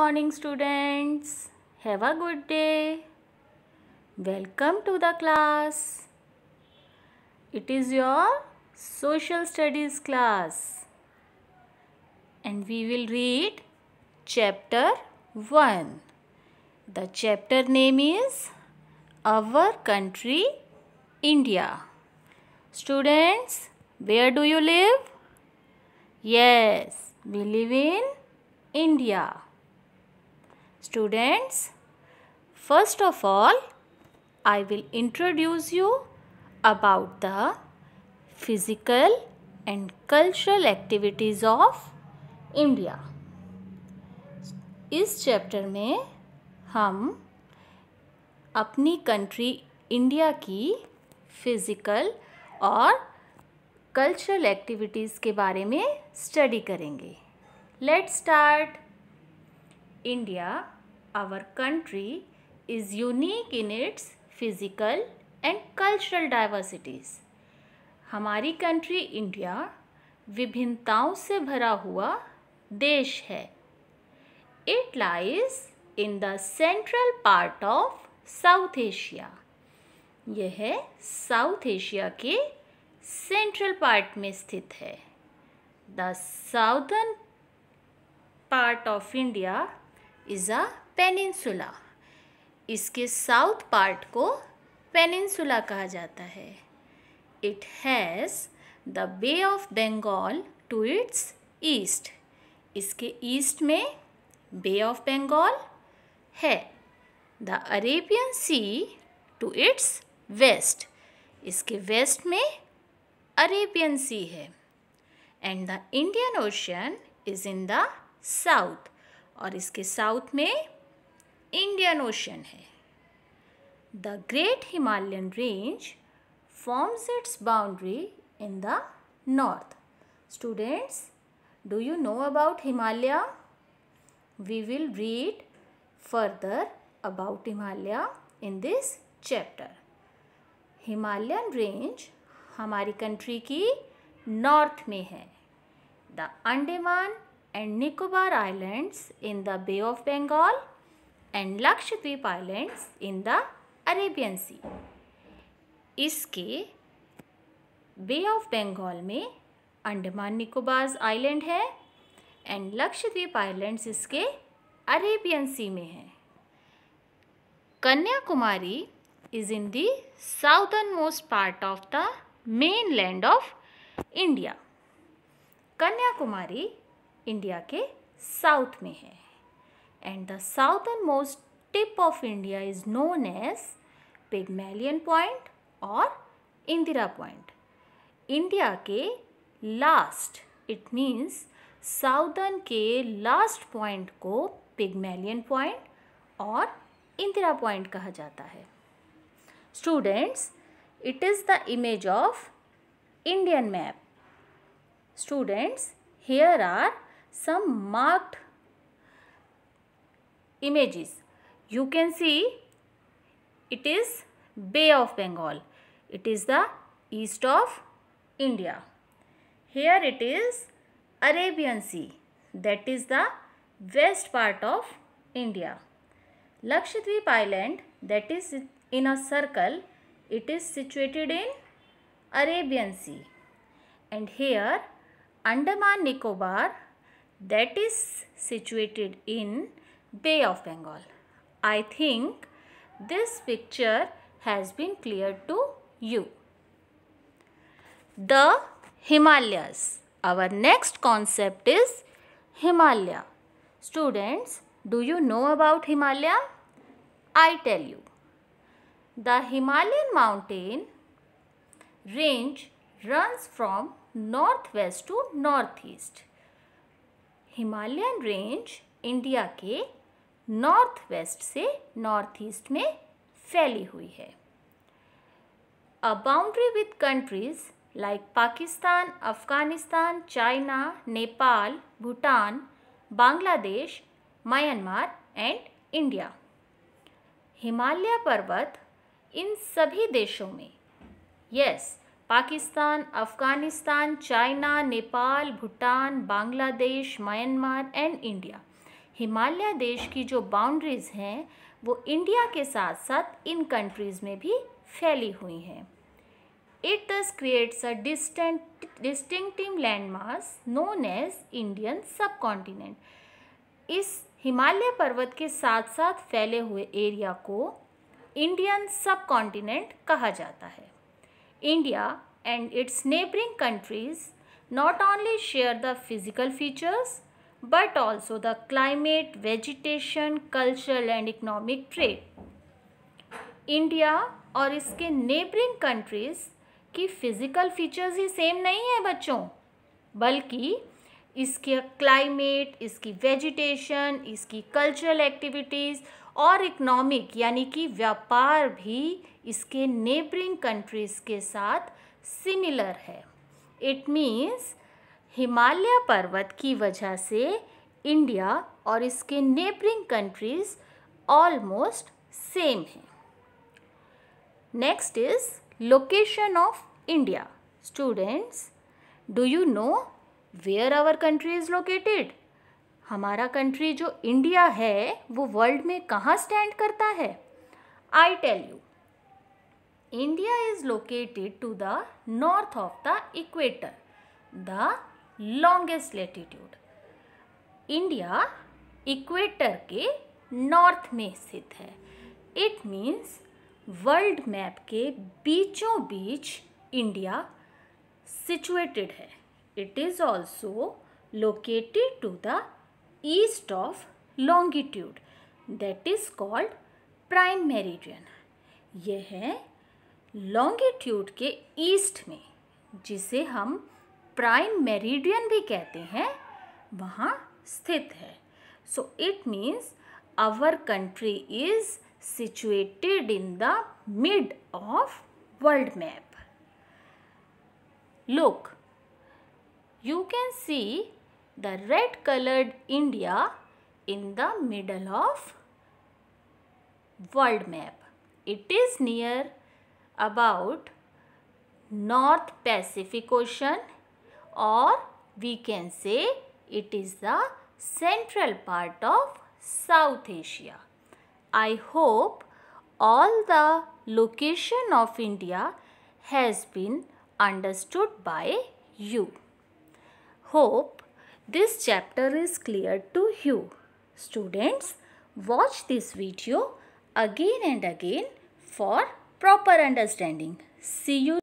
morning students have a good day welcome to the class it is your social studies class and we will read chapter 1 the chapter name is our country india students where do you live yes we live in india Students, first of all, I will introduce you about the physical and cultural activities of india इस chapter में हम अपनी country India की physical और cultural activities के बारे में study करेंगे let start India our country is unique in its physical and cultural diversities. हमारी कंट्री इंडिया विभिन्नताओं से भरा हुआ देश है it lies in the central part of south Asia यह साउथ एशिया के सेंट्रल पार्ट में स्थित है the southern part of India is a peninsula इसके साउथ पार्ट को पेनिनसुला कहा जाता है it has the bay of Bengal to its east इसके ईस्ट में बे ऑफ बंगाल है the Arabian sea to its west इसके वेस्ट में अरेबियन सी है and the Indian ocean is in the south और इसके साउथ में इंडियन ओशन है the great Himalayan range forms its boundary in the north students do you know about Himalaya we will read further about Himalaya in this chapter Himalayan range हमारी country की north में है the Andaman and Nicobar Islands in the bay of Bengal and Lakshadweep Islands in the Arabian sea इसके बे of Bengal में Andaman Nicobar island है and Lakshadweep islands इसके Arabian sea में है Kanyakumari is in the southern most part of the mainland of India Kanyakumari India के south में है and the southern most tip of India is known as Pygmalion point और Indira point India के last it means southern के last point को Pygmalion point और Indira point कहा जाता है students it is the image of Indian map students here are some marked images. You can see it is Bay of Bengal. It is the east of India. Here it is Arabian Sea. That is the west part of India. Lakshadweep Island that is in a circle. It is situated in Arabian Sea. And here Andaman Nicobar that is situated in Bay of Bengal. I think this picture has been clear to you. The Himalayas. Our next concept is Himalaya. Students, do you know about Himalaya? I tell you. The Himalayan mountain range runs from northwest to northeast. Himalayan range India के north west से north east में फैली हुई है a boundary with countries like Pakistan Afghanistan China Nepal Bhutan Bangladesh Myanmar and India Himalaya पर्वत इन सभी देशों में yes yes, Pakistan Afghanistan China Nepal Bhutan Bangladesh Myanmar and India Himalaya देश की जो बाउंड्रीज़ हैं वो इंडिया के साथ साथ इन कंट्रीज़ में भी फैली हुई हैं it thus creates a distant distinctive landmark known as Indian subcontinent इस हिमालय पर्वत के साथ साथ फैले हुए एरिया को इंडियन सब कॉन्टिनेंट कहा जाता है India and its neighboring countries not only share the physical features but also the climate, vegetation, cultural and economic trait. India और इसके नेबरिंग कंट्रीज़ की फ़िज़िकल फीचर्स ही सेम नहीं है बच्चों बल्कि इसके क्लाइमेट इसकी वेजिटेशन इसकी कल्चरल एक्टिविटीज़ और इकनॉमिक यानी कि व्यापार भी इसके नेबरिंग कंट्रीज़ के साथ सिमिलर है इट मीन्स हिमालय पर्वत की वजह से इंडिया और इसके नेबरिंग कंट्रीज़ ऑलमोस्ट सेम है next is location of India students do you know where our country is located हमारा कंट्री जो इंडिया है वो वर्ल्ड में कहाँ स्टैंड करता है I tell you India is located to the north of the equator, the longest latitude. India equator के north में स्थित है इट मीन्स वर्ल्ड मैप के बीचों बीच इंडिया सिचुएटेड है it is also located to the east of longitude that is called prime meridian यह है लॉन्गिट्यूड के ईस्ट में जिसे हम प्राइम मेरिडियन भी कहते हैं वहाँ स्थित है so it means our country is situated in the mid of world map look you can see the red coloured India in the middle of world map it is near about North Pacific Ocean or we can say it is the central part of South Asia. I hope all the location of India has been understood by you. Hope this chapter is clear to you. Students, watch this video again and again for proper understanding. See you.